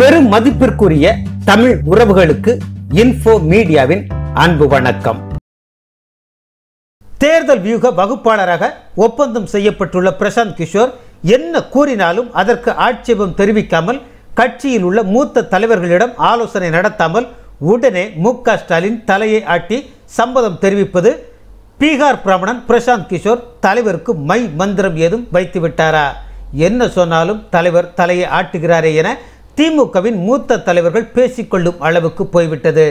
பெரும் மதிப்பிற்குரிய தமிழ் உறவுகளுக்கு இன்ஃபோ மீடியாவின் அன்பு வணக்கம் தேர்தல் வியூக வகுப்பாளராக ஒப்பந்தம் செய்யப்பட்டுள்ள பிரசாந்த் கிஷோர் என்ன கூறினாலும் அதற்கு ஆட்சேபம் தெரிவிக்காமல் கட்சியில் உள்ள மூத்த தலைவர்களிடம் ஆலோசனை நடத்தாமல் உடனே மு ஸ்டாலின் தலையை ஆட்டி சம்மதம் தெரிவிப்பது பீகார் பிரமணன் பிரசாந்த் கிஷோர் தலைவருக்கு மை மந்திரம் ஏதும் வைத்து விட்டாரா என்ன சொன்னாலும் தலைவர் தலையை ஆட்டுகிறாரே என திமுகவின் மூத்த தலைவர்கள் பேசிக்கொள்ளும் அளவுக்கு போய்விட்டது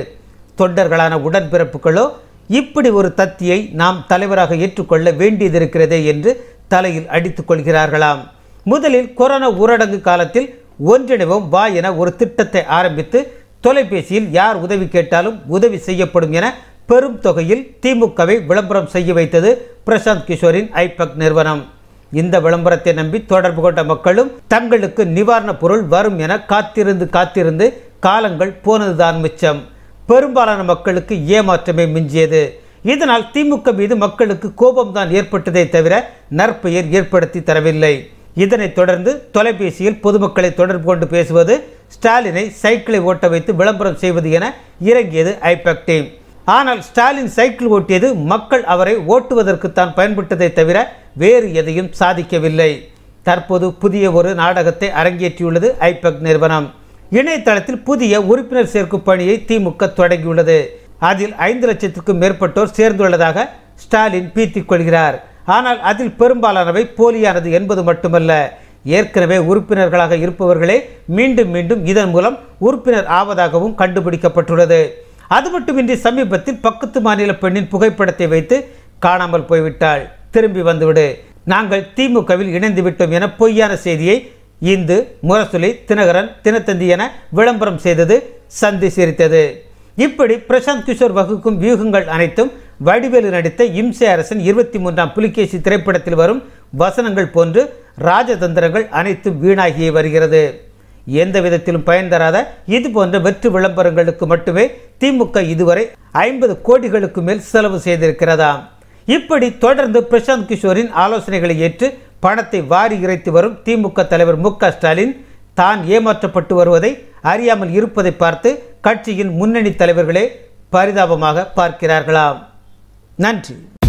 தொண்டர்களான உடன்பிறப்புகளோ இப்படி ஒரு தத்தியை நாம் தலைவராக ஏற்றுக்கொள்ள வேண்டியதிருக்கிறதே என்று தலையில் அடித்துக் கொள்கிறார்களாம் முதலில் கொரோனா ஊரடங்கு காலத்தில் ஒன்றிணைவோம் வா என ஒரு திட்டத்தை ஆரம்பித்து தொலைபேசியில் யார் உதவி கேட்டாலும் உதவி செய்யப்படும் என பெரும் தொகையில் திமுகவை விளம்பரம் செய்ய வைத்தது பிரசாந்த் கிஷோரின் ஐபக் நிறுவனம் இந்த விளம்பரத்தை நம்பி தொடர்பு கொண்ட மக்களும் தங்களுக்கு நிவாரணப் பொருள் வரும் என காத்திருந்து காத்திருந்து காலங்கள் போனதுதான் மிச்சம் பெரும்பாலான மக்களுக்கு ஏமாற்றமே மிஞ்சியது இதனால் திமுக மீது மக்களுக்கு கோபம்தான் ஏற்பட்டதை தவிர நற்பெயர் ஏற்படுத்தி தரவில்லை இதனைத் தொடர்ந்து தொலைபேசியில் பொதுமக்களை தொடர்பு கொண்டு பேசுவது ஸ்டாலினை சைக்கிளை ஓட்ட வைத்து விளம்பரம் செய்வது என இறங்கியது ஐபேக் டீம் ஆனால் ஸ்டாலின் சைக்கிள் ஓட்டியது மக்கள் அவரை ஓட்டுவதற்கு தான் பயன்பட்டதை தவிர வேறு எதையும் சாதிக்கவில்லை தற்போது புதிய ஒரு நாடகத்தை அரங்கேற்றியுள்ளது ஐபெக் நிறுவனம் இணையதளத்தில் புதிய உறுப்பினர் சேர்க்கும் பணியை திமுக தொடங்கியுள்ளது அதில் ஐந்து லட்சத்திற்கும் மேற்பட்டோர் சேர்ந்துள்ளதாக ஸ்டாலின் பீத்திக் கொள்கிறார் ஆனால் அதில் பெரும்பாலானவை போலியானது என்பது மட்டுமல்ல ஏற்கனவே உறுப்பினர்களாக இருப்பவர்களே மீண்டும் மீண்டும் இதன் மூலம் உறுப்பினர் ஆவதாகவும் கண்டுபிடிக்கப்பட்டுள்ளது அது மட்டுமின்றி சமீபத்தில் பக்கத்து மாநில பெண்ணின் புகைப்படத்தை வைத்து காணாமல் போய்விட்டாள் திரும்பி வந்துவிடு நாங்கள் திமுகவில் இணைந்து விட்டோம் என பொய்யான செய்தியை இந்து முரசொலி தினகரன் தினத்தந்தி என விளம்பரம் செய்தது சந்தி சிரித்தது இப்படி பிரசாந்த் கிஷோர் வகுக்கும் வியூகங்கள் அனைத்தும் வடிவேலு நடித்த இம்சை அரசன் இருபத்தி மூன்றாம் புலிகேசி திரைப்படத்தில் வரும் வசனங்கள் போன்று ராஜதந்திரங்கள் அனைத்தும் வீணாகி வருகிறது எந்த விதத்திலும் பயன் தராத இது போன்ற வெற்று விளம்பரங்களுக்கு மட்டுமே திமுக இதுவரை ஐம்பது கோடிகளுக்கு மேல் செலவு செய்திருக்கிறதாம் இப்படி தொடர்ந்து பிரசாந்த் கிஷோரின் ஆலோசனைகளை ஏற்று பணத்தை வாரி இறைத்து வரும் திமுக தலைவர் மு ஸ்டாலின் தான் ஏமாற்றப்பட்டு வருவதை அறியாமல் இருப்பதை பார்த்து கட்சியின் முன்னணி தலைவர்களே பரிதாபமாக பார்க்கிறார்களாம் நன்றி